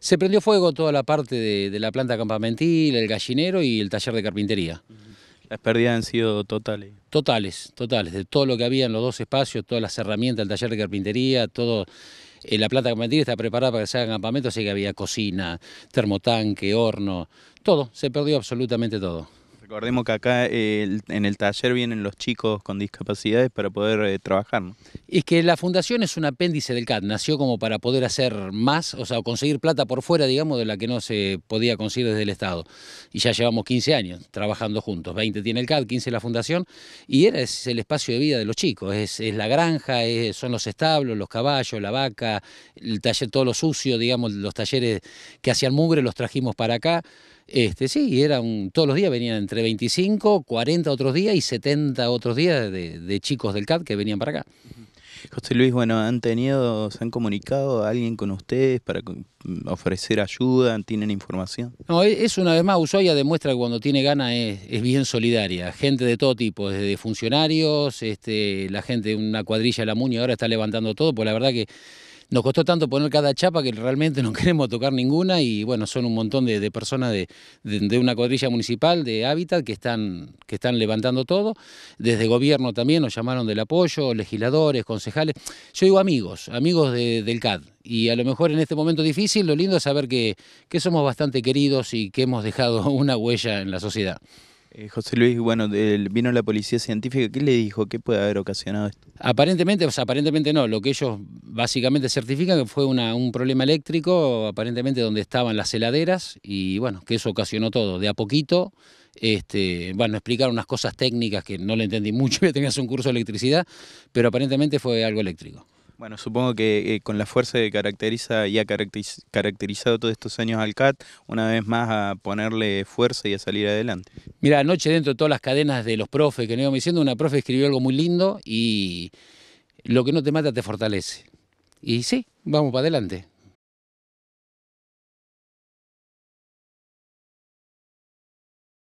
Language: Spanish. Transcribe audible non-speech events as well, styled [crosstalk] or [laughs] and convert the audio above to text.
Se prendió fuego toda la parte de, la planta campamentil, el gallinero y el taller de carpintería. Las pérdidas han sido totales. Totales, totales, de todo lo que había en los dos espacios, todas las herramientas, el taller de carpintería, todo... en eh, la planta campamentil está preparada para que se haga campamento, así que había cocina, termotanque, horno, todo, se perdió absolutamente todo. Recordemos que acá eh, en el taller vienen los chicos con discapacidades para poder eh, trabajar. ¿no? Es que la fundación es un apéndice del CAD, nació como para poder hacer más, o sea, conseguir plata por fuera, digamos, de la que no se podía conseguir desde el Estado. Y ya llevamos 15 años trabajando juntos, 20 tiene el CAD, 15 la fundación, y era es el espacio de vida de los chicos, es, la granja, son los establos, los caballos, la vaca, el taller, todo lo sucio, digamos, los talleres que hacían mugre los trajimos para acá. Este, sí, un. todos los días venían entre 25, 40 otros días y 70 otros días de, chicos del CAD que venían para acá. José Luis, bueno, ¿han tenido, se han comunicado a alguien con ustedes para ofrecer ayuda? ¿Tienen información? No, e, es una vez más, Ushuaia demuestra que cuando tiene ganas es, bien solidaria. Gente de todo tipo, desde funcionarios, este, la gente de una cuadrilla de la Muña ahora está levantando todo, pues la verdad que nos costó tanto poner cada chapa que realmente no [laughs] queremos tocar ninguna y bueno, son un montón de, personas de, una cuadrilla municipal de Hábitat que están, que están levantando todo. Desde gobierno también nos llamaron del apoyo, legisladores, concejales. Yo digo amigos, amigos del CAD. Y a lo mejor en este momento difícil, lo lindo es saber que, que somos bastante queridos y que hemos dejado [laughs] una huella en la sociedad. Eh, José Luis, bueno, vino la policía científica, ¿qué le dijo? ¿Qué puede haber ocasionado esto? Aparentemente, o sea, aparentemente no, lo que ellos básicamente certifican que fue un problema eléctrico, aparentemente donde estaban las heladeras, y bueno, que eso ocasionó todo. De a poquito, este, bueno, explicaron unas cosas técnicas que no le entendí mucho, ya [laughs] tenías un curso de electricidad, pero aparentemente fue algo eléctrico. Bueno, supongo que eh, con la fuerza que caracteriza y ha caracterizado todos estos años al CAT, una vez más a ponerle fuerza y a salir adelante. Mira, anoche dentro de todas las cadenas de los profes que nos íbamos diciendo, una profe escribió algo muy lindo y lo que no te mata te fortalece. Y sí, vamos para adelante.